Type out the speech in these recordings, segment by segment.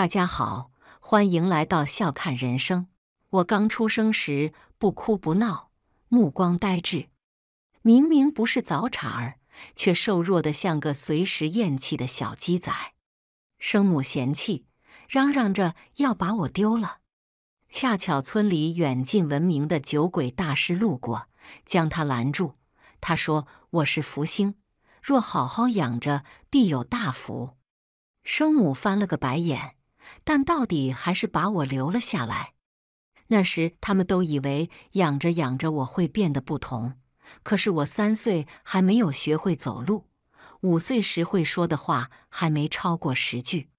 大家好，欢迎来到笑看人生。我刚出生时不哭不闹，目光呆滞，明明不是早产儿，却瘦弱的像个随时咽气的小鸡仔。生母嫌弃，嚷嚷着要把我丢了。恰巧村里远近闻名的酒鬼大师路过，将他拦住。他说：“我是福星，若好好养着，必有大福。”生母翻了个白眼。但到底还是把我留了下来。那时他们都以为养着养着我会变得不同，可是我三岁还没有学会走路，五岁时会说的话还没超过十句。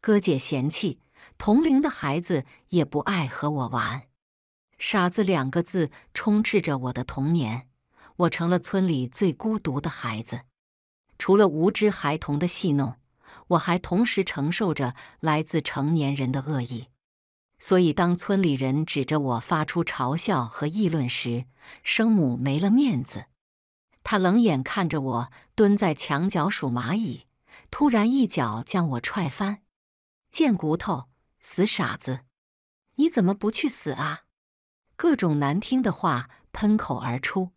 哥姐嫌弃，同龄的孩子也不爱和我玩。傻子两个字充斥着我的童年，我成了村里最孤独的孩子。除了无知孩童的戏弄。我还同时承受着来自成年人的恶意，所以当村里人指着我发出嘲笑和议论时，生母没了面子。他冷眼看着我蹲在墙角数蚂蚁，突然一脚将我踹翻：“贱骨头，死傻子，你怎么不去死啊？”各种难听的话喷口而出。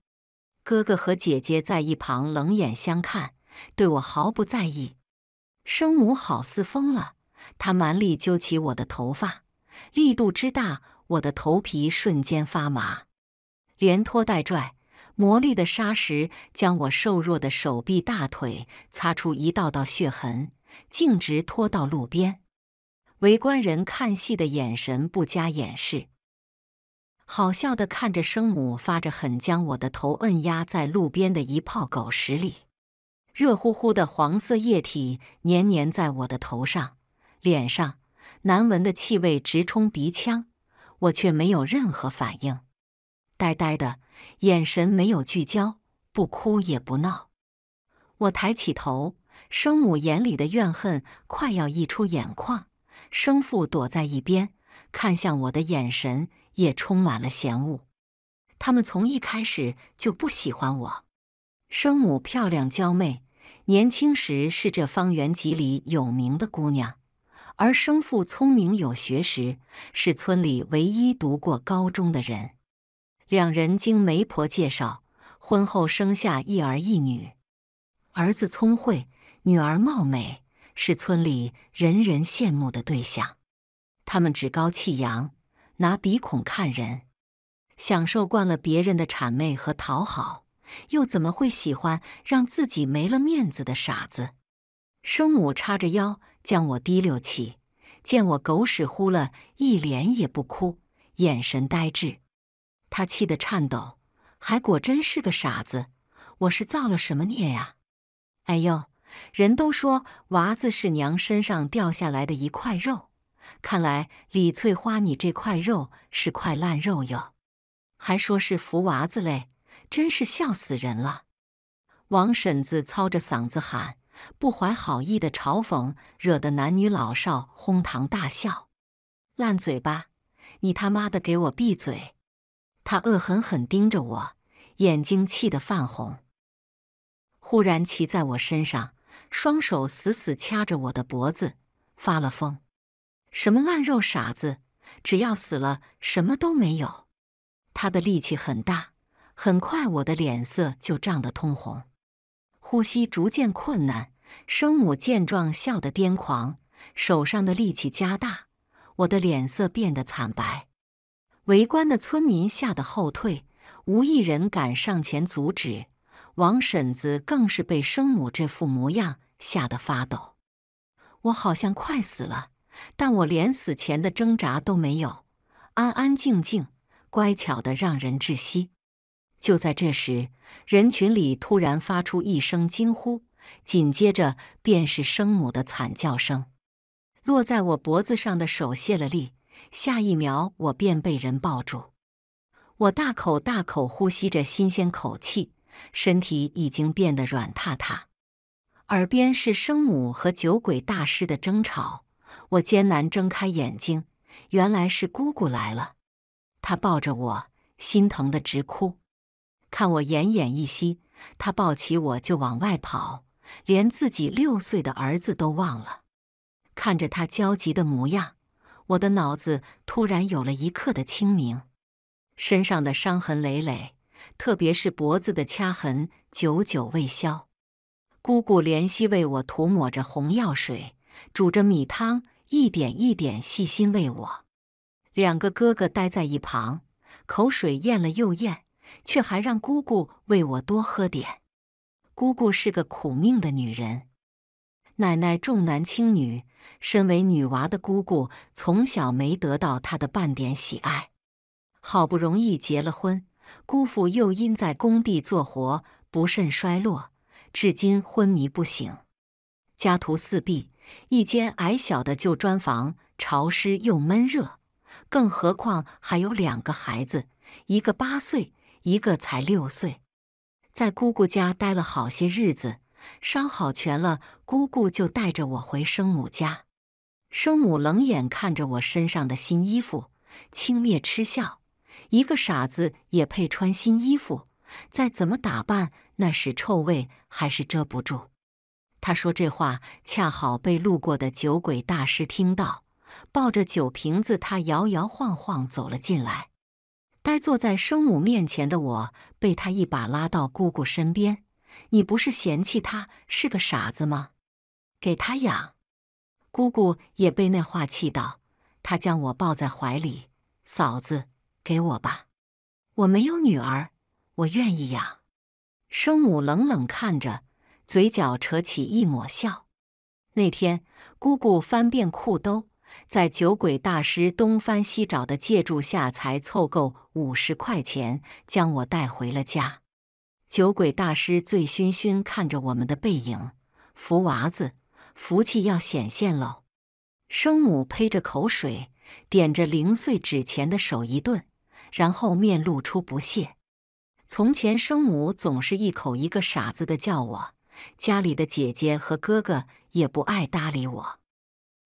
哥哥和姐姐在一旁冷眼相看，对我毫不在意。生母好似疯了，她蛮力揪起我的头发，力度之大，我的头皮瞬间发麻，连拖带拽，磨砺的砂石将我瘦弱的手臂、大腿擦出一道道血痕，径直拖到路边。围观人看戏的眼神不加掩饰，好笑的看着生母发着狠将我的头摁压在路边的一泡狗屎里。热乎乎的黄色液体黏黏在我的头上、脸上，难闻的气味直冲鼻腔，我却没有任何反应，呆呆的眼神没有聚焦，不哭也不闹。我抬起头，生母眼里的怨恨快要溢出眼眶，生父躲在一边，看向我的眼神也充满了嫌恶。他们从一开始就不喜欢我。生母漂亮娇媚。年轻时是这方圆几里有名的姑娘，而生父聪明有学识，是村里唯一读过高中的人。两人经媒婆介绍，婚后生下一儿一女，儿子聪慧，女儿貌美，是村里人人羡慕的对象。他们趾高气扬，拿鼻孔看人，享受惯了别人的谄媚和讨好。又怎么会喜欢让自己没了面子的傻子？生母叉着腰将我提溜起，见我狗屎呼了，一脸也不哭，眼神呆滞。她气得颤抖，还果真是个傻子！我是造了什么孽呀？哎呦，人都说娃子是娘身上掉下来的一块肉，看来李翠花，你这块肉是块烂肉哟。还说是福娃子嘞？真是笑死人了！王婶子操着嗓子喊，不怀好意的嘲讽，惹得男女老少哄堂大笑。烂嘴巴，你他妈的给我闭嘴！他恶狠狠盯着我，眼睛气得泛红。忽然骑在我身上，双手死死掐着我的脖子，发了疯。什么烂肉傻子，只要死了，什么都没有。他的力气很大。很快，我的脸色就涨得通红，呼吸逐渐困难。生母见状，笑得癫狂，手上的力气加大，我的脸色变得惨白。围观的村民吓得后退，无一人敢上前阻止。王婶子更是被生母这副模样吓得发抖。我好像快死了，但我连死前的挣扎都没有，安安静静，乖巧的让人窒息。就在这时，人群里突然发出一声惊呼，紧接着便是生母的惨叫声。落在我脖子上的手泄了力，下一秒我便被人抱住。我大口大口呼吸着新鲜口气，身体已经变得软塌塌。耳边是生母和酒鬼大师的争吵。我艰难睁开眼睛，原来是姑姑来了，她抱着我，心疼的直哭。看我奄奄一息，他抱起我就往外跑，连自己六岁的儿子都忘了。看着他焦急的模样，我的脑子突然有了一刻的清明。身上的伤痕累累，特别是脖子的掐痕，久久未消。姑姑怜惜为我涂抹着红药水，煮着米汤，一点一点细心喂我。两个哥哥待在一旁，口水咽了又咽。却还让姑姑为我多喝点。姑姑是个苦命的女人，奶奶重男轻女，身为女娃的姑姑从小没得到她的半点喜爱。好不容易结了婚，姑父又因在工地做活不慎摔落，至今昏迷不醒，家徒四壁，一间矮小的旧砖房潮湿又闷热，更何况还有两个孩子，一个八岁。一个才六岁，在姑姑家待了好些日子，伤好全了，姑姑就带着我回生母家。生母冷眼看着我身上的新衣服，轻蔑嗤笑：“一个傻子也配穿新衣服？再怎么打扮，那屎臭味还是遮不住。”他说这话，恰好被路过的酒鬼大师听到，抱着酒瓶子，他摇摇晃晃走了进来。呆坐在生母面前的我，被他一把拉到姑姑身边。你不是嫌弃他是个傻子吗？给他养。姑姑也被那话气到，她将我抱在怀里。嫂子，给我吧。我没有女儿，我愿意养。生母冷冷看着，嘴角扯起一抹笑。那天，姑姑翻遍裤兜。在酒鬼大师东翻西找的借助下，才凑够五十块钱，将我带回了家。酒鬼大师醉醺醺看着我们的背影，福娃子，福气要显现喽！生母呸着口水，点着零碎纸钱的手一顿，然后面露出不屑。从前，生母总是一口一个傻子的叫我，家里的姐姐和哥哥也不爱搭理我。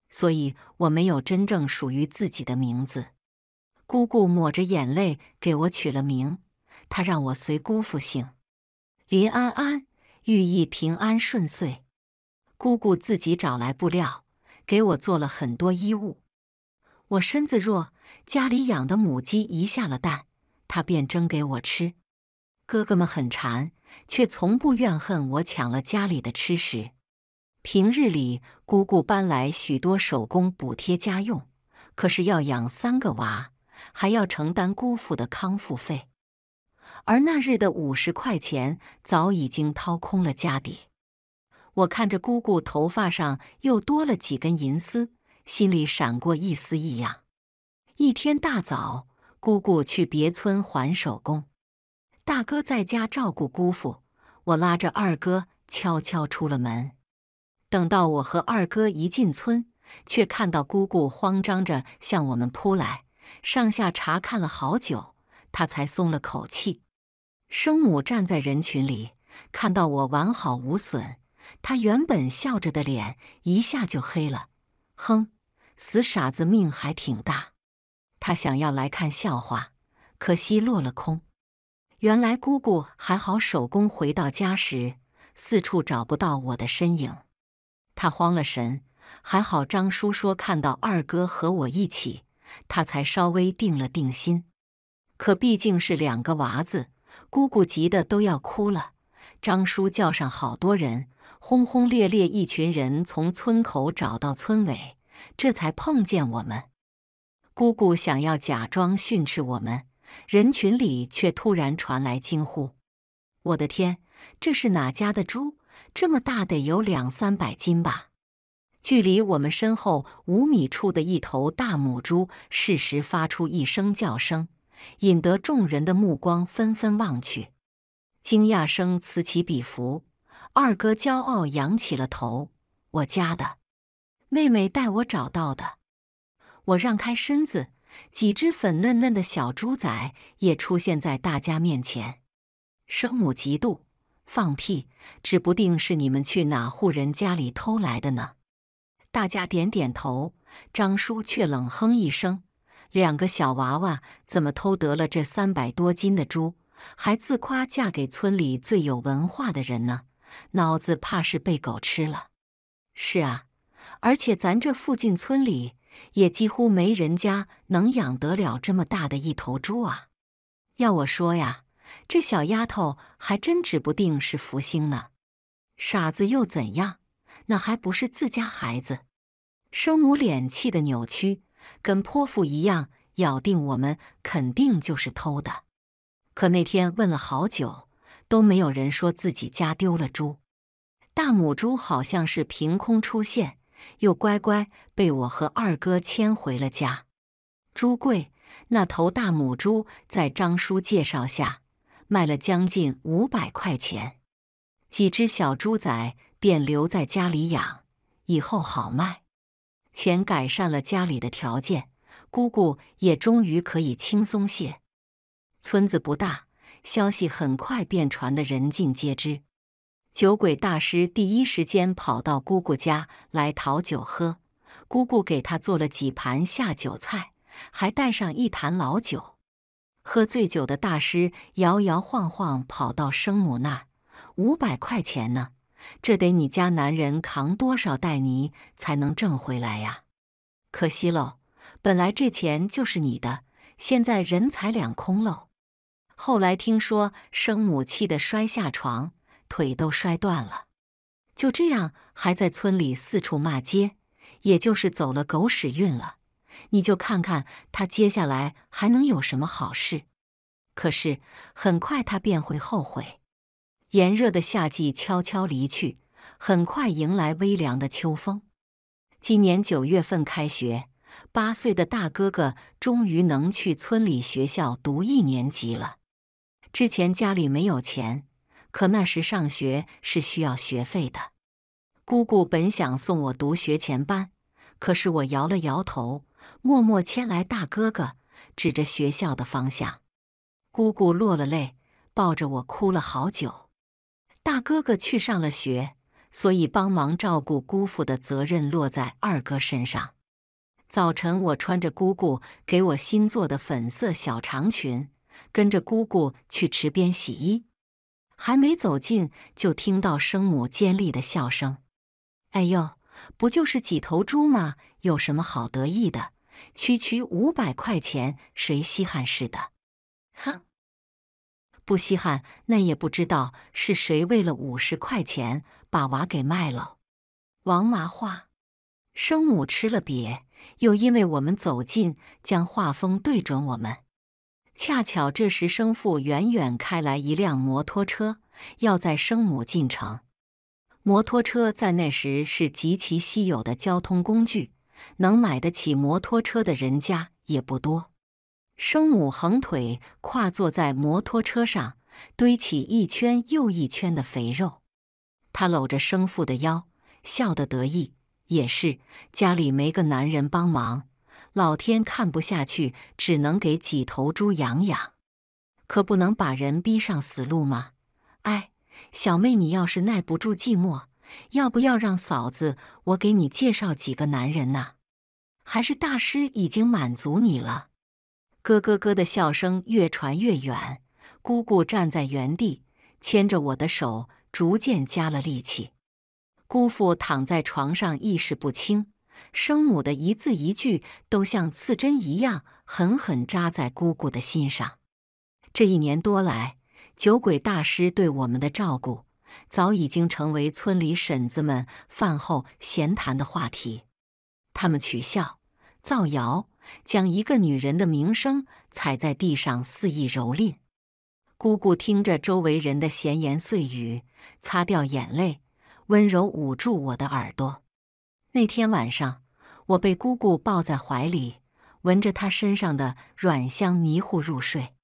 所以，我没有真正属于自己的名字。姑姑抹着眼泪给我取了名，她让我随姑父姓林安安，寓意平安顺遂。姑姑自己找来布料，给我做了很多衣物。我身子弱，家里养的母鸡一下了蛋，她便蒸给我吃。哥哥们很馋，却从不怨恨我抢了家里的吃食。平日里，姑姑搬来许多手工补贴家用，可是要养三个娃，还要承担姑父的康复费，而那日的五十块钱早已经掏空了家底。我看着姑姑头发上又多了几根银丝，心里闪过一丝异样。一天大早，姑姑去别村还手工，大哥在家照顾姑父，我拉着二哥悄悄出了门。等到我和二哥一进村，却看到姑姑慌张着向我们扑来，上下查看了好久，她才松了口气。生母站在人群里，看到我完好无损，她原本笑着的脸一下就黑了。哼，死傻子命还挺大。他想要来看笑话，可惜落了空。原来姑姑还好，手工回到家时，四处找不到我的身影。他慌了神，还好张叔说看到二哥和我一起，他才稍微定了定心。可毕竟是两个娃子，姑姑急得都要哭了。张叔叫上好多人，轰轰烈烈，一群人从村口找到村尾，这才碰见我们。姑姑想要假装训斥我们，人群里却突然传来惊呼：“我的天，这是哪家的猪？”这么大得有两三百斤吧。距离我们身后五米处的一头大母猪适时发出一声叫声，引得众人的目光纷纷望去，惊讶声此起彼伏。二哥骄傲扬起了头：“我家的妹妹带我找到的。”我让开身子，几只粉嫩嫩的小猪仔也出现在大家面前。生母嫉妒。放屁！指不定是你们去哪户人家里偷来的呢。大家点点头，张叔却冷哼一声：“两个小娃娃怎么偷得了这三百多斤的猪？还自夸嫁给村里最有文化的人呢？脑子怕是被狗吃了。”是啊，而且咱这附近村里也几乎没人家能养得了这么大的一头猪啊。要我说呀。这小丫头还真指不定是福星呢，傻子又怎样？那还不是自家孩子？生母脸气的扭曲，跟泼妇一样，咬定我们肯定就是偷的。可那天问了好久，都没有人说自己家丢了猪。大母猪好像是凭空出现，又乖乖被我和二哥牵回了家。朱贵那头大母猪在张叔介绍下。卖了将近五百块钱，几只小猪仔便留在家里养，以后好卖。钱改善了家里的条件，姑姑也终于可以轻松些。村子不大，消息很快便传的人尽皆知。酒鬼大师第一时间跑到姑姑家来讨酒喝，姑姑给他做了几盘下酒菜，还带上一坛老酒。喝醉酒的大师摇摇晃晃跑到生母那儿，五百块钱呢，这得你家男人扛多少袋泥才能挣回来呀？可惜喽，本来这钱就是你的，现在人财两空喽。后来听说生母气得摔下床，腿都摔断了，就这样还在村里四处骂街，也就是走了狗屎运了。你就看看他接下来还能有什么好事，可是很快他便会后悔。炎热的夏季悄悄离去，很快迎来微凉的秋风。今年九月份开学，八岁的大哥哥终于能去村里学校读一年级了。之前家里没有钱，可那时上学是需要学费的。姑姑本想送我读学前班，可是我摇了摇头。默默牵来大哥哥，指着学校的方向。姑姑落了泪，抱着我哭了好久。大哥哥去上了学，所以帮忙照顾姑父的责任落在二哥身上。早晨，我穿着姑姑给我新做的粉色小长裙，跟着姑姑去池边洗衣。还没走近，就听到生母尖利的笑声：“哎呦，不就是几头猪吗？”有什么好得意的？区区五百块钱，谁稀罕似的？哼，不稀罕。那也不知道是谁为了五十块钱把娃给卖了。王麻花，生母吃了瘪，又因为我们走近，将画风对准我们。恰巧这时，生父远远开来一辆摩托车，要载生母进城。摩托车在那时是极其稀有的交通工具。能买得起摩托车的人家也不多。生母横腿跨坐在摩托车上，堆起一圈又一圈的肥肉。他搂着生父的腰，笑得得意。也是，家里没个男人帮忙，老天看不下去，只能给几头猪养养。可不能把人逼上死路吗？哎，小妹，你要是耐不住寂寞。要不要让嫂子我给你介绍几个男人呐？还是大师已经满足你了？咯咯咯的笑声越传越远。姑姑站在原地，牵着我的手，逐渐加了力气。姑父躺在床上，意识不清，生母的一字一句都像刺针一样，狠狠扎在姑姑的心上。这一年多来，酒鬼大师对我们的照顾。早已经成为村里婶子们饭后闲谈的话题。他们取笑、造谣，将一个女人的名声踩在地上肆意蹂躏。姑姑听着周围人的闲言碎语，擦掉眼泪，温柔捂住我的耳朵。那天晚上，我被姑姑抱在怀里，闻着她身上的软香，迷糊入睡。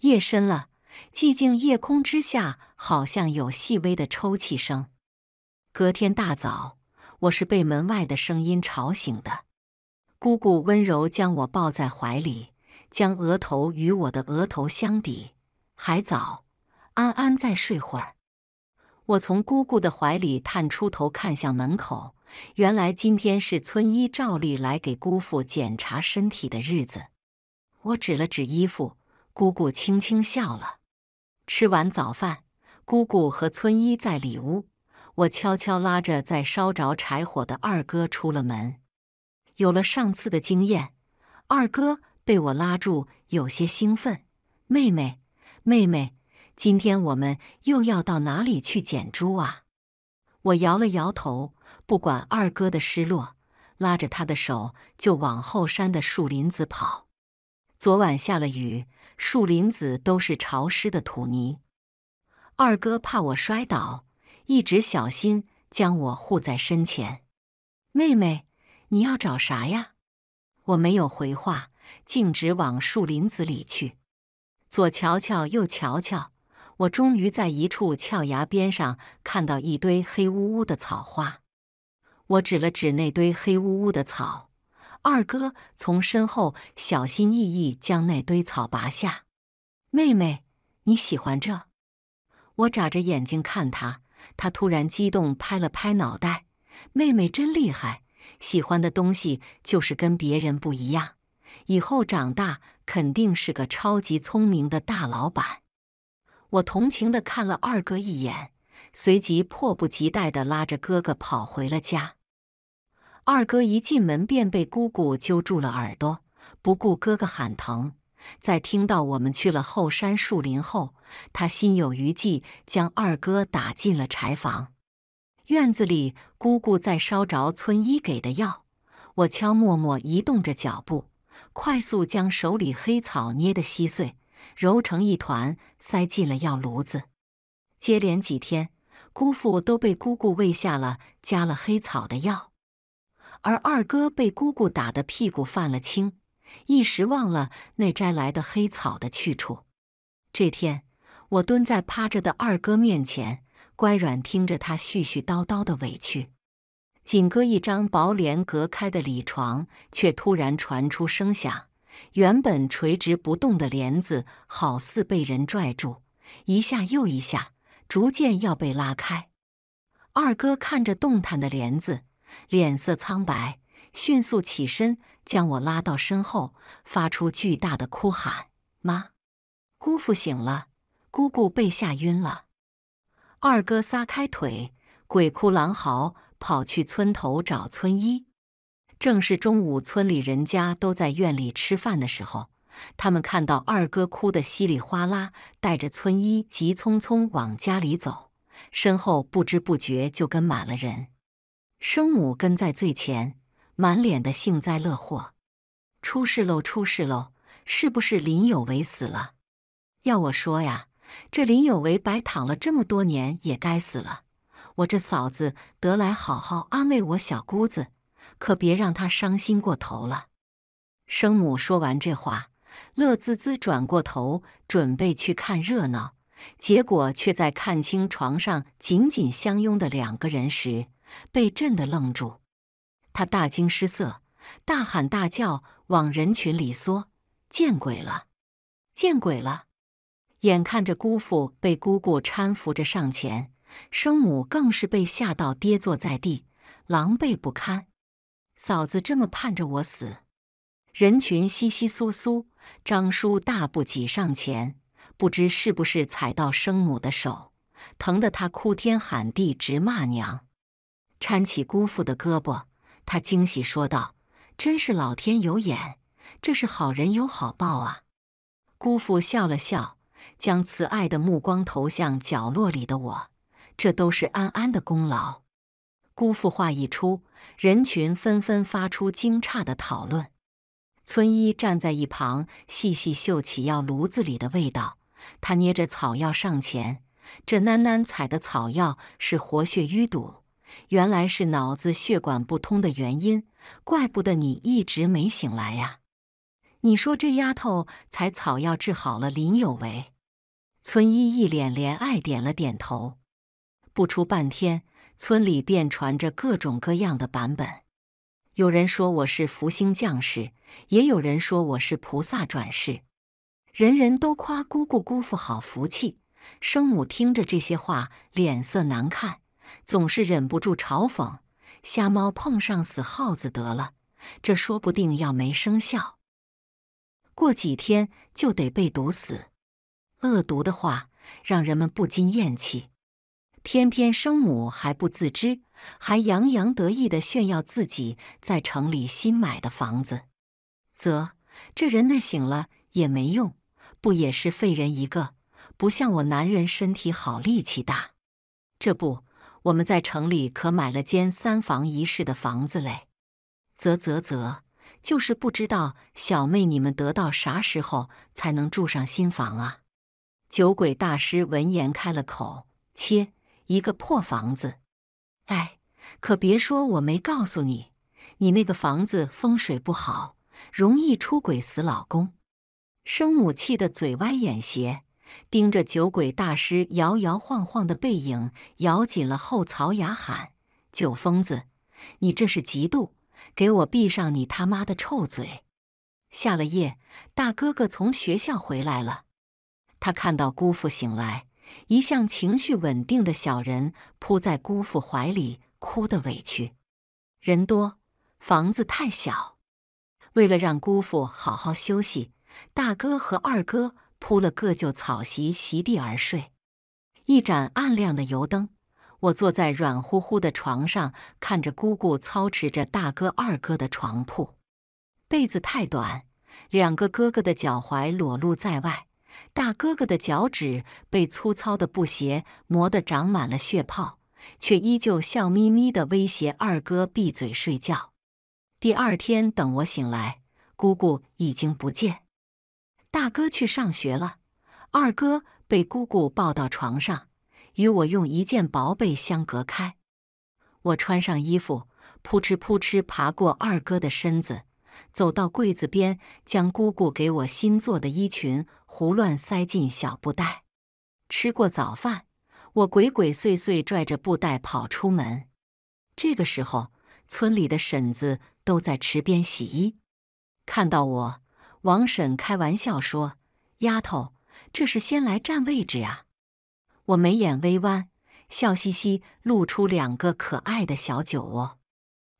夜深了。寂静夜空之下，好像有细微的抽泣声。隔天大早，我是被门外的声音吵醒的。姑姑温柔将我抱在怀里，将额头与我的额头相抵。还早，安安，再睡会儿。我从姑姑的怀里探出头，看向门口。原来今天是村医照例来给姑父检查身体的日子。我指了指衣服，姑姑轻轻笑了。吃完早饭，姑姑和村医在里屋。我悄悄拉着在烧着柴火的二哥出了门。有了上次的经验，二哥被我拉住，有些兴奋：“妹妹，妹妹，今天我们又要到哪里去捡猪啊？”我摇了摇头，不管二哥的失落，拉着他的手就往后山的树林子跑。昨晚下了雨。树林子都是潮湿的土泥，二哥怕我摔倒，一直小心将我护在身前。妹妹，你要找啥呀？我没有回话，径直往树林子里去。左瞧瞧，右瞧瞧，我终于在一处峭崖边上看到一堆黑乌乌的草花。我指了指那堆黑乌乌的草。二哥从身后小心翼翼将那堆草拔下，妹妹，你喜欢这？我眨着眼睛看他，他突然激动，拍了拍脑袋：“妹妹真厉害，喜欢的东西就是跟别人不一样，以后长大肯定是个超级聪明的大老板。”我同情地看了二哥一眼，随即迫不及待地拉着哥哥跑回了家。二哥一进门便被姑姑揪住了耳朵，不顾哥哥喊疼。在听到我们去了后山树林后，他心有余悸，将二哥打进了柴房。院子里，姑姑在烧着村医给的药。我悄默默移动着脚步，快速将手里黑草捏得稀碎，揉成一团，塞进了药炉子。接连几天，姑父都被姑姑喂下了加了黑草的药。而二哥被姑姑打的屁股泛了青，一时忘了那摘来的黑草的去处。这天，我蹲在趴着的二哥面前，乖软听着他絮絮叨叨的委屈。紧搁一张薄帘隔开的里床，却突然传出声响，原本垂直不动的帘子好似被人拽住，一下又一下，逐渐要被拉开。二哥看着动弹的帘子。脸色苍白，迅速起身，将我拉到身后，发出巨大的哭喊：“妈，姑父醒了，姑姑被吓晕了。”二哥撒开腿，鬼哭狼嚎，跑去村头找村医。正是中午，村里人家都在院里吃饭的时候，他们看到二哥哭得稀里哗啦，带着村医急匆匆往家里走，身后不知不觉就跟满了人。生母跟在最前，满脸的幸灾乐祸：“出事喽，出事喽！是不是林有为死了？”要我说呀，这林有为白躺了这么多年也该死了。我这嫂子得来好好安慰我小姑子，可别让她伤心过头了。生母说完这话，乐滋滋转过头准备去看热闹，结果却在看清床上紧紧相拥的两个人时。被震得愣住，他大惊失色，大喊大叫，往人群里缩。见鬼了，见鬼了！眼看着姑父被姑姑搀扶着上前，生母更是被吓到跌坐在地，狼狈不堪。嫂子这么盼着我死！人群稀稀疏疏，张叔大步挤上前，不知是不是踩到生母的手，疼得他哭天喊地，直骂娘。搀起姑父的胳膊，他惊喜说道：“真是老天有眼，这是好人有好报啊！”姑父笑了笑，将慈爱的目光投向角落里的我。这都是安安的功劳。姑父话一出，人群纷纷发出惊诧的讨论。村医站在一旁，细细嗅起药炉子里的味道。他捏着草药上前：“这囡囡采的草药是活血淤堵。”原来是脑子血管不通的原因，怪不得你一直没醒来呀！你说这丫头采草药治好了林有为，村医一脸怜爱，点了点头。不出半天，村里便传着各种各样的版本。有人说我是福星降世，也有人说我是菩萨转世，人人都夸姑姑姑父好福气。生母听着这些话，脸色难看。总是忍不住嘲讽：“瞎猫碰上死耗子，得了，这说不定要没生效，过几天就得被毒死。”恶毒的话让人们不禁咽气。偏偏生母还不自知，还洋洋得意地炫耀自己在城里新买的房子。啧，这人呢醒了也没用，不也是废人一个？不像我男人身体好，力气大。这不。我们在城里可买了间三房一室的房子嘞，啧啧啧，就是不知道小妹你们得到啥时候才能住上新房啊？酒鬼大师闻言开了口：“切，一个破房子，哎，可别说我没告诉你，你那个房子风水不好，容易出轨死老公。”生母气得嘴歪眼斜。盯着酒鬼大师摇摇晃晃的背影，咬紧了后槽牙喊：“酒疯子，你这是嫉妒！给我闭上你他妈的臭嘴！”下了夜，大哥哥从学校回来了。他看到姑父醒来，一向情绪稳定的小人扑在姑父怀里，哭得委屈。人多，房子太小，为了让姑父好好休息，大哥和二哥。铺了个旧草席，席地而睡。一盏暗亮的油灯，我坐在软乎乎的床上，看着姑姑操持着大哥、二哥的床铺。被子太短，两个哥哥的脚踝裸露在外。大哥哥的脚趾被粗糙的布鞋磨得长满了血泡，却依旧笑眯眯地威胁二哥闭嘴睡觉。第二天，等我醒来，姑姑已经不见。大哥去上学了，二哥被姑姑抱到床上，与我用一件薄被相隔开。我穿上衣服，扑哧扑哧爬过二哥的身子，走到柜子边，将姑姑给我新做的衣裙胡乱塞进小布袋。吃过早饭，我鬼鬼祟祟拽着布袋跑出门。这个时候，村里的婶子都在池边洗衣，看到我。王婶开玩笑说：“丫头，这是先来占位置啊！”我眉眼微弯，笑嘻嘻，露出两个可爱的小酒窝。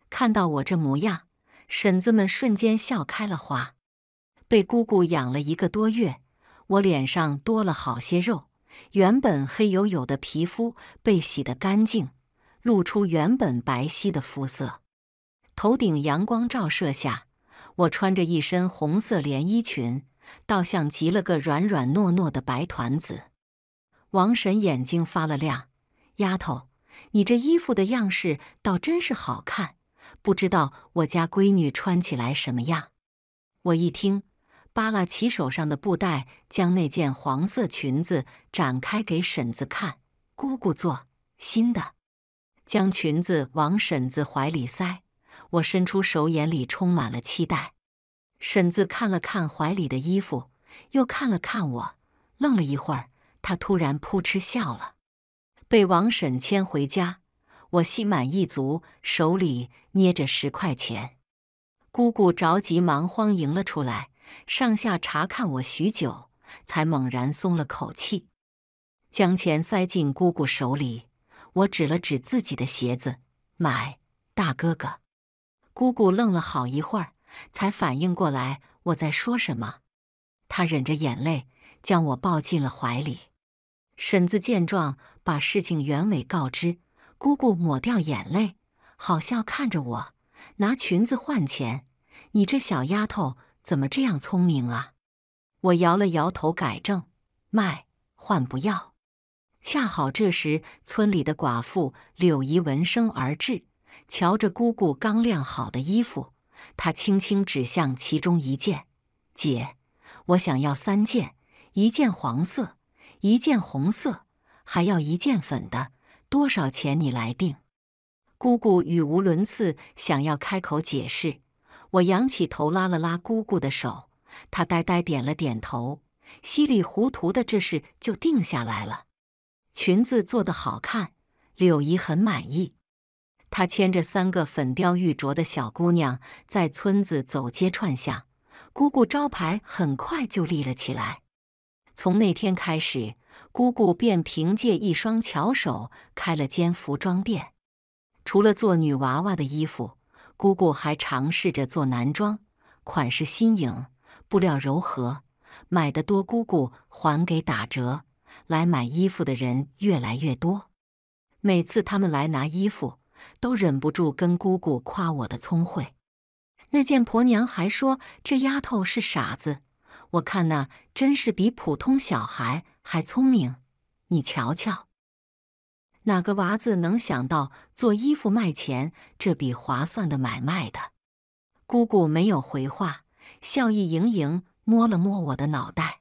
看到我这模样，婶子们瞬间笑开了花。被姑姑养了一个多月，我脸上多了好些肉，原本黑黝黝的皮肤被洗得干净，露出原本白皙的肤色。头顶阳光照射下。我穿着一身红色连衣裙，倒像极了个软软糯糯的白团子。王婶眼睛发了亮：“丫头，你这衣服的样式倒真是好看，不知道我家闺女穿起来什么样？”我一听，扒拉起手上的布袋，将那件黄色裙子展开给婶子看：“姑姑做新的，将裙子往婶子怀里塞。”我伸出手，眼里充满了期待。婶子看了看怀里的衣服，又看了看我，愣了一会儿，她突然扑哧笑了。被王婶牵回家，我心满意足，手里捏着十块钱。姑姑着急忙慌迎了出来，上下查看我许久，才猛然松了口气，将钱塞进姑姑手里。我指了指自己的鞋子，买大哥哥。姑姑愣了好一会儿，才反应过来我在说什么。她忍着眼泪，将我抱进了怀里。婶子见状，把事情原委告知。姑姑抹掉眼泪，好笑看着我，拿裙子换钱。你这小丫头怎么这样聪明啊？我摇了摇头，改正卖换不要。恰好这时，村里的寡妇柳姨闻声而至。瞧着姑姑刚晾好的衣服，她轻轻指向其中一件：“姐，我想要三件，一件黄色，一件红色，还要一件粉的。多少钱你来定。”姑姑语无伦次，想要开口解释。我仰起头，拉了拉姑姑的手，她呆呆点了点头，稀里糊涂的这事就定下来了。裙子做得好看，柳姨很满意。他牵着三个粉雕玉琢的小姑娘在村子走街串巷，姑姑招牌很快就立了起来。从那天开始，姑姑便凭借一双巧手开了间服装店。除了做女娃娃的衣服，姑姑还尝试着做男装，款式新颖，布料柔和，买的多，姑姑还给打折。来买衣服的人越来越多，每次他们来拿衣服。都忍不住跟姑姑夸我的聪慧，那贱婆娘还说这丫头是傻子。我看那真是比普通小孩还聪明。你瞧瞧，哪个娃子能想到做衣服卖钱这笔划算的买卖的？姑姑没有回话，笑意盈盈摸了摸我的脑袋。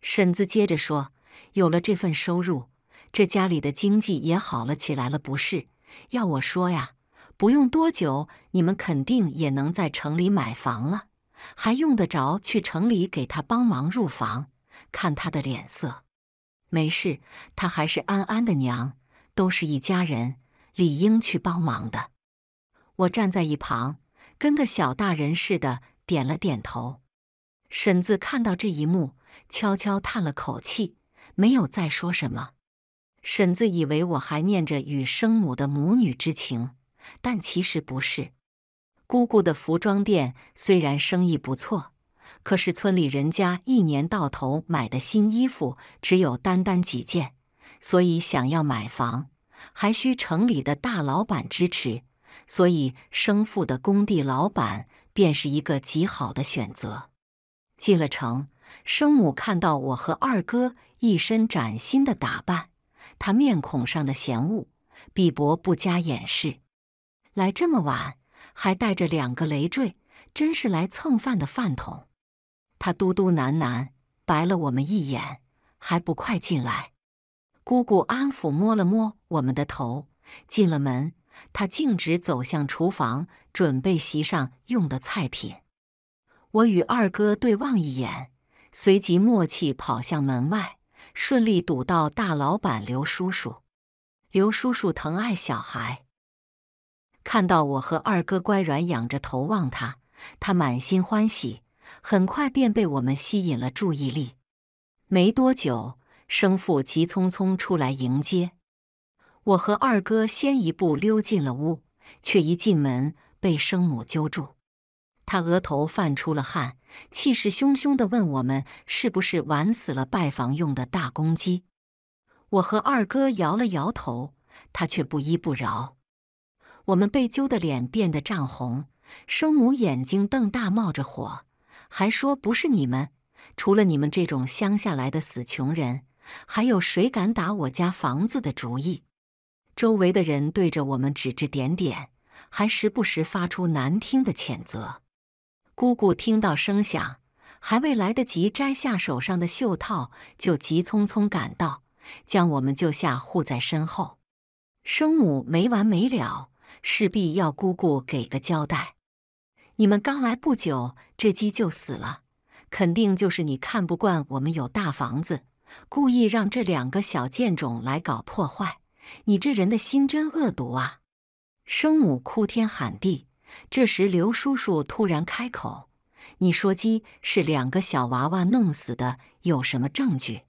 婶子接着说：“有了这份收入，这家里的经济也好了起来了，不是？”要我说呀，不用多久，你们肯定也能在城里买房了，还用得着去城里给他帮忙入房、看他的脸色？没事，他还是安安的娘，都是一家人，理应去帮忙的。我站在一旁，跟个小大人似的点了点头。婶子看到这一幕，悄悄叹了口气，没有再说什么。婶子以为我还念着与生母的母女之情，但其实不是。姑姑的服装店虽然生意不错，可是村里人家一年到头买的新衣服只有单单几件，所以想要买房，还需城里的大老板支持。所以生父的工地老板便是一个极好的选择。进了城，生母看到我和二哥一身崭新的打扮。他面孔上的嫌恶，比伯不加掩饰。来这么晚，还带着两个累赘，真是来蹭饭的饭桶。他嘟嘟喃喃，白了我们一眼，还不快进来！姑姑安抚，摸了摸我们的头，进了门。他径直走向厨房，准备席上用的菜品。我与二哥对望一眼，随即默契跑向门外。顺利堵到大老板刘叔叔，刘叔叔疼爱小孩，看到我和二哥乖软仰着头望他，他满心欢喜，很快便被我们吸引了注意力。没多久，生父急匆匆出来迎接，我和二哥先一步溜进了屋，却一进门被生母揪住，他额头泛出了汗。气势汹汹的问我们：“是不是玩死了拜访用的大公鸡？”我和二哥摇了摇头，他却不依不饶。我们被揪的脸变得涨红，生母眼睛瞪大，冒着火，还说：“不是你们，除了你们这种乡下来的死穷人，还有谁敢打我家房子的主意？”周围的人对着我们指指点点，还时不时发出难听的谴责。姑姑听到声响，还未来得及摘下手上的袖套，就急匆匆赶到，将我们救下，护在身后。生母没完没了，势必要姑姑给个交代。你们刚来不久，这鸡就死了，肯定就是你看不惯我们有大房子，故意让这两个小贱种来搞破坏。你这人的心真恶毒啊！生母哭天喊地。这时，刘叔叔突然开口：“你说鸡是两个小娃娃弄死的，有什么证据？”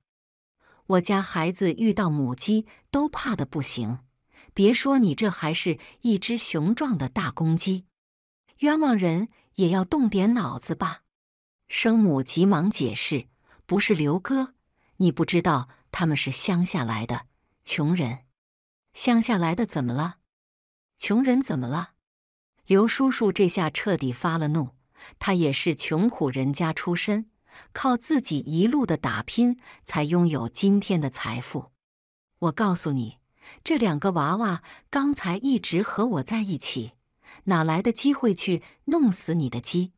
我家孩子遇到母鸡都怕的不行，别说你这还是一只雄壮的大公鸡。冤枉人也要动点脑子吧。”生母急忙解释：“不是刘哥，你不知道他们是乡下来的穷人。乡下来的怎么了？穷人怎么了？”刘叔叔这下彻底发了怒，他也是穷苦人家出身，靠自己一路的打拼才拥有今天的财富。我告诉你，这两个娃娃刚才一直和我在一起，哪来的机会去弄死你的鸡？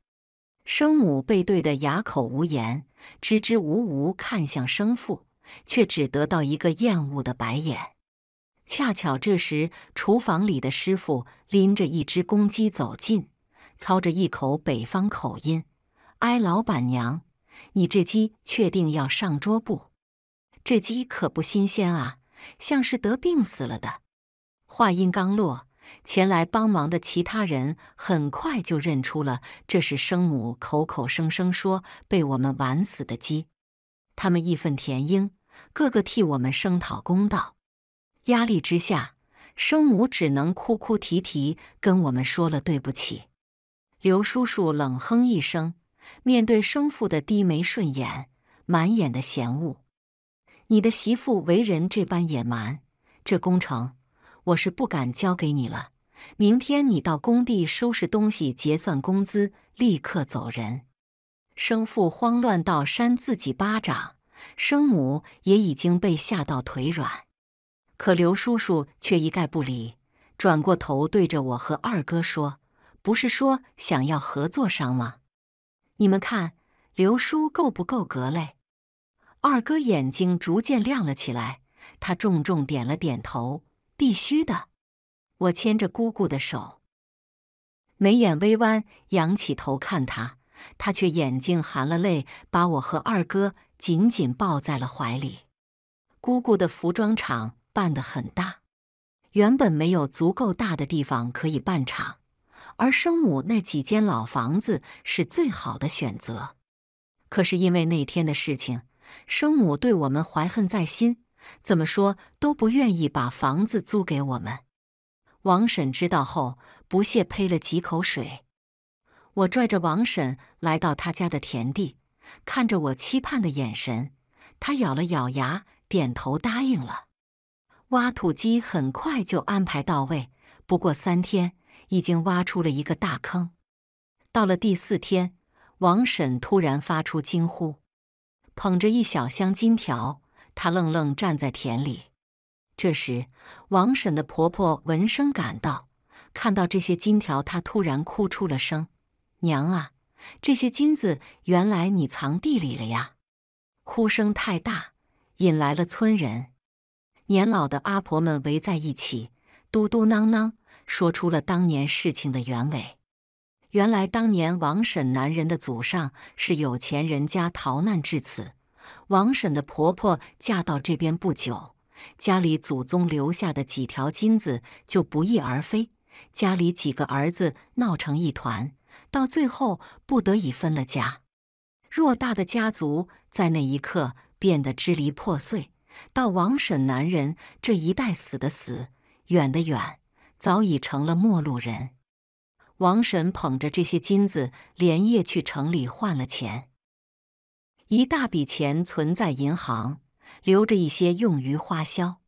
生母被怼得哑口无言，支支吾吾看向生父，却只得到一个厌恶的白眼。恰巧这时，厨房里的师傅拎着一只公鸡走近，操着一口北方口音：“哎，老板娘，你这鸡确定要上桌不？这鸡可不新鲜啊，像是得病死了的。”话音刚落，前来帮忙的其他人很快就认出了这是生母口口声声说被我们玩死的鸡，他们义愤填膺，个个替我们声讨公道。压力之下，生母只能哭哭啼啼跟我们说了对不起。刘叔叔冷哼一声，面对生父的低眉顺眼，满眼的嫌恶：“你的媳妇为人这般野蛮，这工程我是不敢交给你了。明天你到工地收拾东西，结算工资，立刻走人。”生父慌乱到扇自己巴掌，生母也已经被吓到腿软。可刘叔叔却一概不理，转过头对着我和二哥说：“不是说想要合作商吗？你们看，刘叔够不够格嘞？”二哥眼睛逐渐亮了起来，他重重点了点头：“必须的。”我牵着姑姑的手，眉眼微弯，仰起头看他，他却眼睛含了泪，把我和二哥紧紧抱在了怀里。姑姑的服装厂。办的很大，原本没有足够大的地方可以办厂，而生母那几间老房子是最好的选择。可是因为那天的事情，生母对我们怀恨在心，怎么说都不愿意把房子租给我们。王婶知道后，不屑呸了几口水。我拽着王婶来到她家的田地，看着我期盼的眼神，她咬了咬牙，点头答应了。挖土机很快就安排到位，不过三天已经挖出了一个大坑。到了第四天，王婶突然发出惊呼，捧着一小箱金条，她愣愣站在田里。这时，王婶的婆婆闻声赶到，看到这些金条，她突然哭出了声：“娘啊，这些金子原来你藏地里了呀！”哭声太大，引来了村人。年老的阿婆们围在一起，嘟嘟囔囔说出了当年事情的原委。原来，当年王婶男人的祖上是有钱人家，逃难至此。王婶的婆婆嫁到这边不久，家里祖宗留下的几条金子就不翼而飞，家里几个儿子闹成一团，到最后不得已分了家。偌大的家族在那一刻变得支离破碎。到王婶男人这一代，死的死，远的远，早已成了陌路人。王婶捧着这些金子，连夜去城里换了钱，一大笔钱存在银行，留着一些用于花销。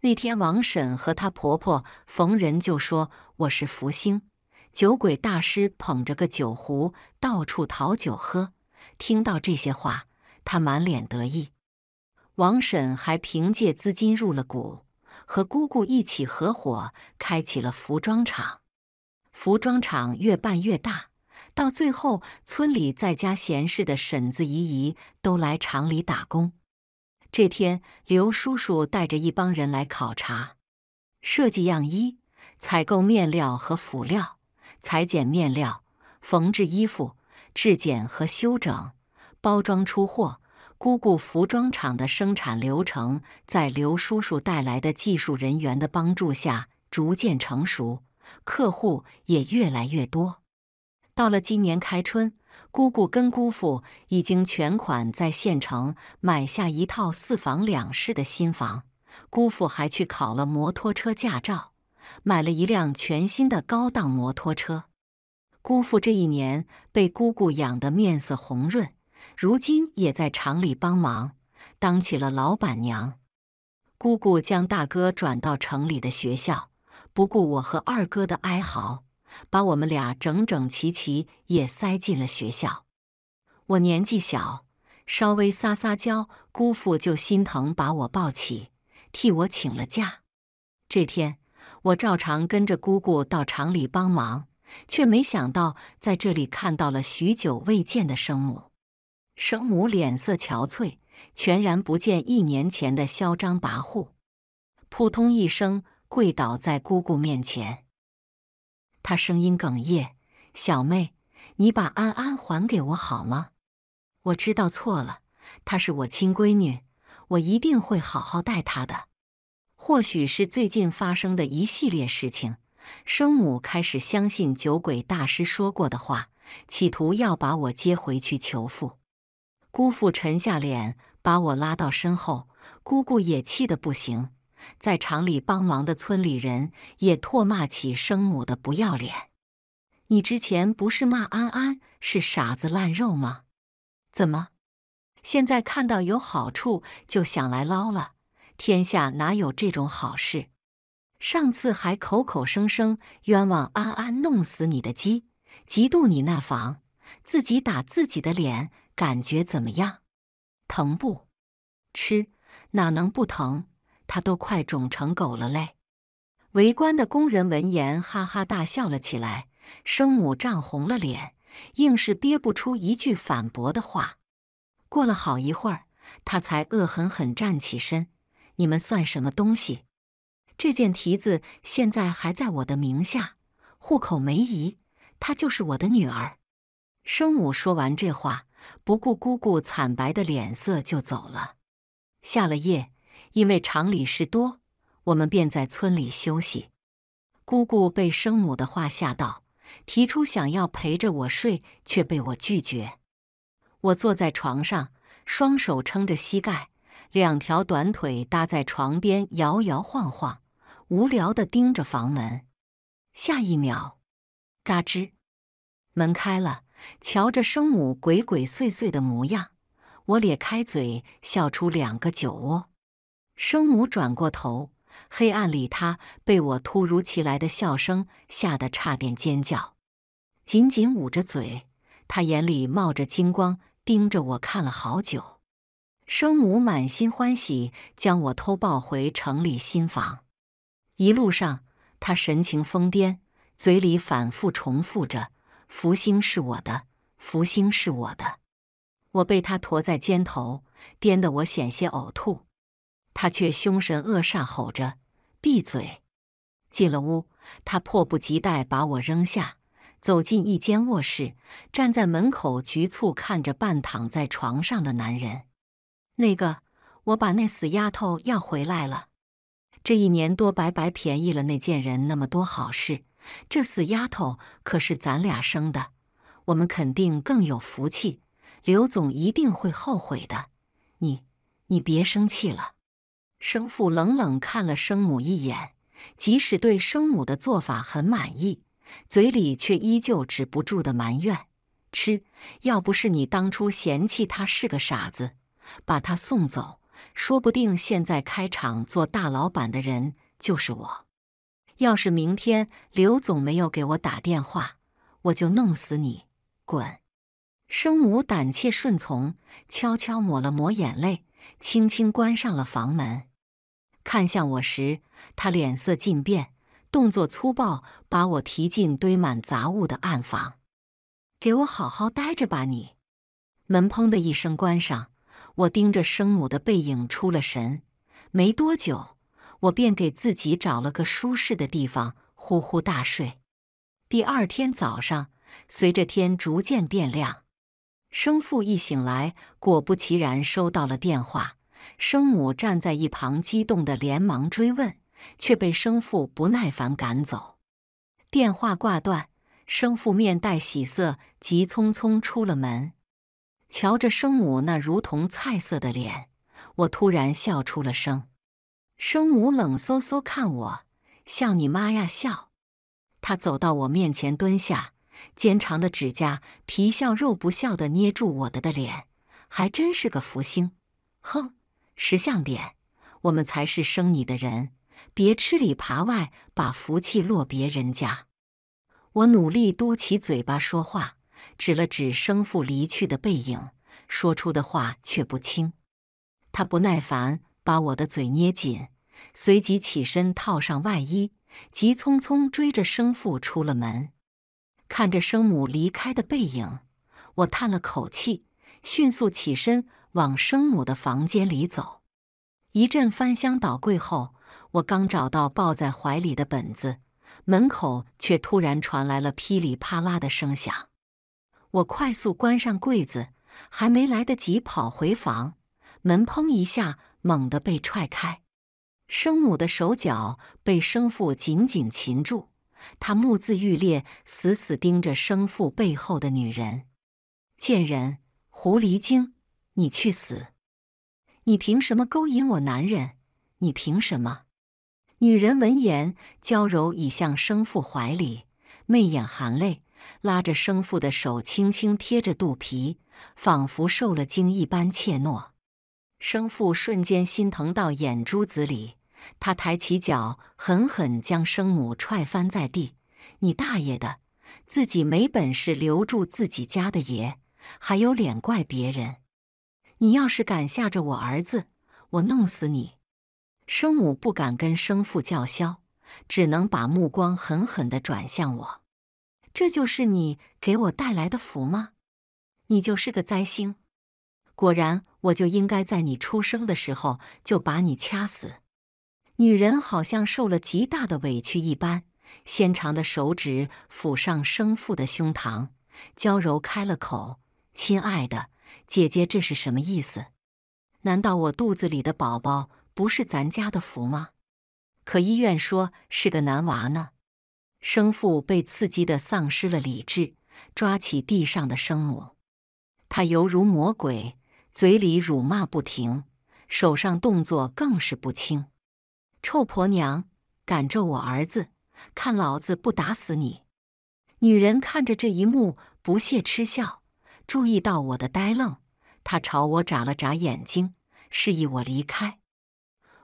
那天，王婶和她婆婆逢人就说：“我是福星，酒鬼大师捧着个酒壶到处讨酒喝。”听到这些话，她满脸得意。王婶还凭借资金入了股，和姑姑一起合伙开启了服装厂。服装厂越办越大，到最后，村里在家闲适的婶子、姨姨都来厂里打工。这天，刘叔叔带着一帮人来考察，设计样衣，采购面料和辅料，裁剪面料，缝制衣服，质检和修整，包装出货。姑姑服装厂的生产流程，在刘叔叔带来的技术人员的帮助下逐渐成熟，客户也越来越多。到了今年开春，姑姑跟姑父已经全款在县城买下一套四房两室的新房，姑父还去考了摩托车驾照，买了一辆全新的高档摩托车。姑父这一年被姑姑养得面色红润。如今也在厂里帮忙，当起了老板娘。姑姑将大哥转到城里的学校，不顾我和二哥的哀嚎，把我们俩整整齐齐也塞进了学校。我年纪小，稍微撒撒娇，姑父就心疼，把我抱起，替我请了假。这天，我照常跟着姑姑到厂里帮忙，却没想到在这里看到了许久未见的生母。生母脸色憔悴，全然不见一年前的嚣张跋扈。扑通一声，跪倒在姑姑面前。她声音哽咽：“小妹，你把安安还给我好吗？我知道错了，她是我亲闺女，我一定会好好待她的。”或许是最近发生的一系列事情，生母开始相信酒鬼大师说过的话，企图要把我接回去求父。姑父沉下脸，把我拉到身后。姑姑也气得不行，在厂里帮忙的村里人也唾骂起生母的不要脸。你之前不是骂安安是傻子烂肉吗？怎么，现在看到有好处就想来捞了？天下哪有这种好事？上次还口口声声冤枉安安弄死你的鸡，嫉妒你那房，自己打自己的脸。感觉怎么样？疼不？吃哪能不疼？他都快肿成狗了嘞！围观的工人闻言哈哈大笑了起来，生母涨红了脸，硬是憋不出一句反驳的话。过了好一会儿，他才恶狠狠站起身：“你们算什么东西？这件蹄子现在还在我的名下，户口没移，她就是我的女儿。”生母说完这话。不顾姑姑惨白的脸色，就走了。下了夜，因为厂里事多，我们便在村里休息。姑姑被生母的话吓到，提出想要陪着我睡，却被我拒绝。我坐在床上，双手撑着膝盖，两条短腿搭在床边，摇摇晃晃，无聊地盯着房门。下一秒，嘎吱，门开了。瞧着生母鬼鬼祟祟的模样，我咧开嘴笑出两个酒窝。生母转过头，黑暗里她被我突如其来的笑声吓得差点尖叫，紧紧捂着嘴。她眼里冒着金光，盯着我看了好久。生母满心欢喜，将我偷抱回城里新房。一路上，她神情疯癫，嘴里反复重复着。福星是我的，福星是我的。我被他驮在肩头，颠得我险些呕吐，他却凶神恶煞吼着：“闭嘴！”进了屋，他迫不及待把我扔下，走进一间卧室，站在门口局促看着半躺在床上的男人。那个，我把那死丫头要回来了，这一年多白白便宜了那贱人那么多好事。这死丫头可是咱俩生的，我们肯定更有福气。刘总一定会后悔的。你，你别生气了。生父冷冷看了生母一眼，即使对生母的做法很满意，嘴里却依旧止不住的埋怨：“吃，要不是你当初嫌弃他是个傻子，把他送走，说不定现在开厂做大老板的人就是我。”要是明天刘总没有给我打电话，我就弄死你！滚！生母胆怯顺从，悄悄抹了抹眼泪，轻轻关上了房门。看向我时，他脸色尽变，动作粗暴，把我提进堆满杂物的暗房。给我好好待着吧，你！门砰的一声关上，我盯着生母的背影出了神。没多久。我便给自己找了个舒适的地方，呼呼大睡。第二天早上，随着天逐渐变亮，生父一醒来，果不其然收到了电话。生母站在一旁，激动的连忙追问，却被生父不耐烦赶走。电话挂断，生父面带喜色，急匆匆出了门。瞧着生母那如同菜色的脸，我突然笑出了声。生母冷飕飕看我，笑你妈呀笑。她走到我面前蹲下，尖长的指甲皮笑肉不笑地捏住我的的脸，还真是个福星。哼，识相点，我们才是生你的人，别吃里扒外，把福气落别人家。我努力嘟起嘴巴说话，指了指生父离去的背影，说出的话却不轻。他不耐烦。把我的嘴捏紧，随即起身套上外衣，急匆匆追着生父出了门。看着生母离开的背影，我叹了口气，迅速起身往生母的房间里走。一阵翻箱倒柜后，我刚找到抱在怀里的本子，门口却突然传来了噼里啪啦的声响。我快速关上柜子，还没来得及跑回房，门砰一下。猛地被踹开，生母的手脚被生父紧紧擒住，他目眦欲裂，死死盯着生父背后的女人，贱人，狐狸精，你去死！你凭什么勾引我男人？你凭什么？女人闻言，娇柔倚向生父怀里，媚眼含泪，拉着生父的手，轻轻贴着肚皮，仿佛受了惊一般怯懦。生父瞬间心疼到眼珠子里，他抬起脚狠狠将生母踹翻在地。“你大爷的，自己没本事留住自己家的爷，还有脸怪别人？你要是敢吓着我儿子，我弄死你！”生母不敢跟生父叫嚣，只能把目光狠狠地转向我。“这就是你给我带来的福吗？你就是个灾星。”果然，我就应该在你出生的时候就把你掐死。女人好像受了极大的委屈一般，纤长的手指抚上生父的胸膛，娇柔开了口：“亲爱的姐姐，这是什么意思？难道我肚子里的宝宝不是咱家的福吗？可医院说是个男娃呢。”生父被刺激的丧失了理智，抓起地上的生母，他犹如魔鬼。嘴里辱骂不停，手上动作更是不轻。臭婆娘，敢咒我儿子，看老子不打死你！女人看着这一幕，不屑嗤笑，注意到我的呆愣，她朝我眨了眨眼睛，示意我离开。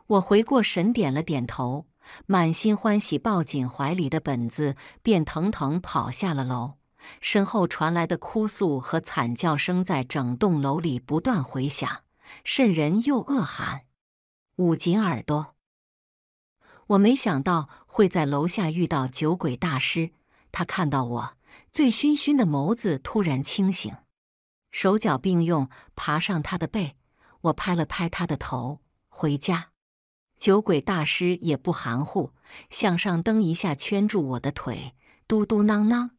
我回过神，点了点头，满心欢喜抱紧怀里的本子，便腾腾跑下了楼。身后传来的哭诉和惨叫声在整栋楼里不断回响，渗人又恶寒。捂紧耳朵。我没想到会在楼下遇到酒鬼大师，他看到我醉醺醺的眸子突然清醒，手脚并用爬上他的背。我拍了拍他的头，回家。酒鬼大师也不含糊，向上蹬一下，圈住我的腿，嘟嘟囔囔。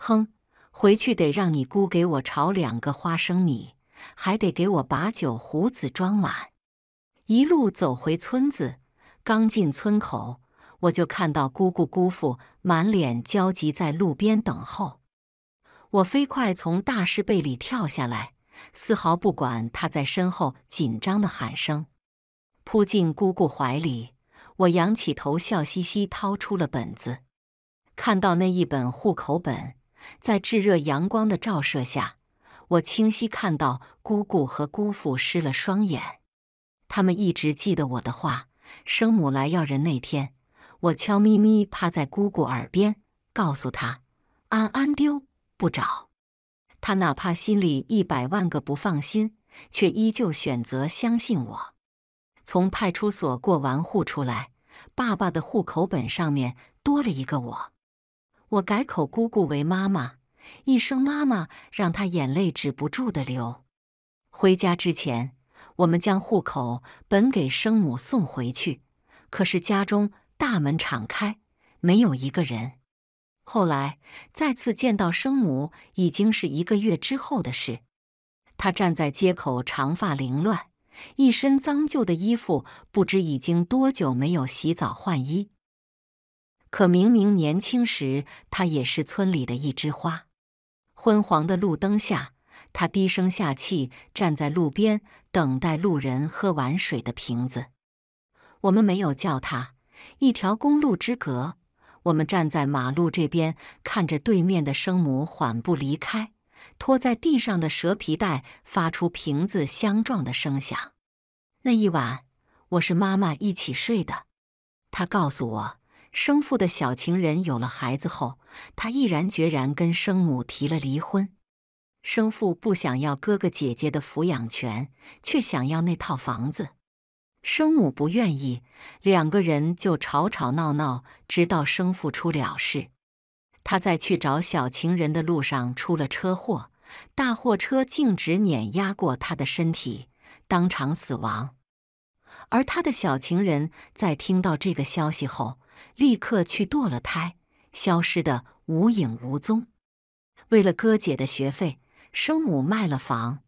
哼，回去得让你姑给我炒两个花生米，还得给我把酒壶子装满。一路走回村子，刚进村口，我就看到姑姑姑父满脸焦急在路边等候。我飞快从大石背里跳下来，丝毫不管他在身后紧张的喊声，扑进姑姑怀里。我仰起头，笑嘻嘻掏出了本子，看到那一本户口本。在炙热阳光的照射下，我清晰看到姑姑和姑父湿了双眼。他们一直记得我的话。生母来要人那天，我悄咪咪趴在姑姑耳边，告诉她：“安安丢不找。”她哪怕心里一百万个不放心，却依旧选择相信我。从派出所过完户出来，爸爸的户口本上面多了一个我。我改口姑姑为妈妈，一声妈妈让她眼泪止不住的流。回家之前，我们将户口本给生母送回去，可是家中大门敞开，没有一个人。后来再次见到生母，已经是一个月之后的事。她站在街口，长发凌乱，一身脏旧的衣服，不知已经多久没有洗澡换衣。可明明年轻时，他也是村里的一枝花。昏黄的路灯下，他低声下气站在路边，等待路人喝完水的瓶子。我们没有叫他，一条公路之隔，我们站在马路这边，看着对面的生母缓步离开，拖在地上的蛇皮袋发出瓶子相撞的声响。那一晚，我是妈妈一起睡的，她告诉我。生父的小情人有了孩子后，他毅然决然跟生母提了离婚。生父不想要哥哥姐姐的抚养权，却想要那套房子。生母不愿意，两个人就吵吵闹闹，直到生父出了事。他在去找小情人的路上出了车祸，大货车径直碾压过他的身体，当场死亡。而他的小情人在听到这个消息后。立刻去堕了胎，消失的无影无踪。为了哥姐的学费，生母卖了房。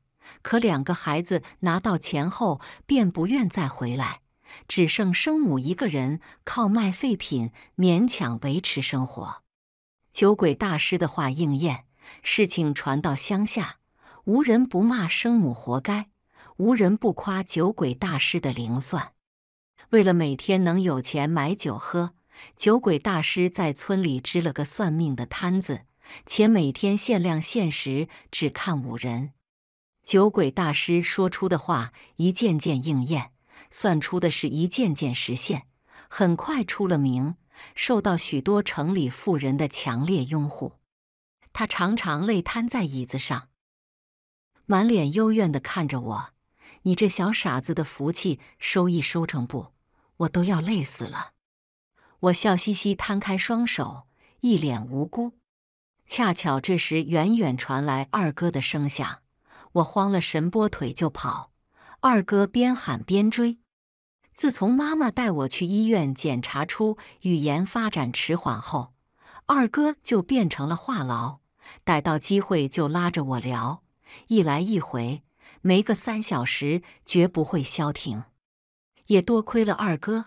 可两个孩子拿到钱后，便不愿再回来，只剩生母一个人靠卖废品勉强维持生活。酒鬼大师的话应验，事情传到乡下，无人不骂生母活该，无人不夸酒鬼大师的灵算。为了每天能有钱买酒喝。酒鬼大师在村里支了个算命的摊子，且每天限量限时，只看五人。酒鬼大师说出的话一件件应验，算出的是一件件实现，很快出了名，受到许多城里富人的强烈拥护。他常常累瘫在椅子上，满脸幽怨地看着我：“你这小傻子的福气，收益收成不？我都要累死了。”我笑嘻嘻摊开双手，一脸无辜。恰巧这时远远传来二哥的声响，我慌了神，拨腿就跑。二哥边喊边追。自从妈妈带我去医院检查出语言发展迟缓后，二哥就变成了话痨，逮到机会就拉着我聊，一来一回没个三小时绝不会消停。也多亏了二哥，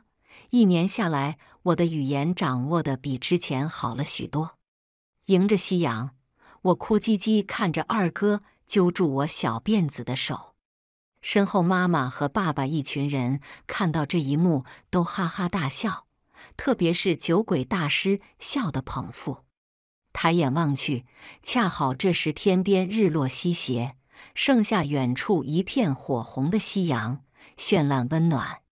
一年下来。我的语言掌握的比之前好了许多。迎着夕阳，我哭唧唧看着二哥揪住我小辫子的手，身后妈妈和爸爸一群人看到这一幕都哈哈大笑，特别是酒鬼大师笑得捧腹。抬眼望去，恰好这时天边日落西斜，剩下远处一片火红的夕阳，绚烂温暖。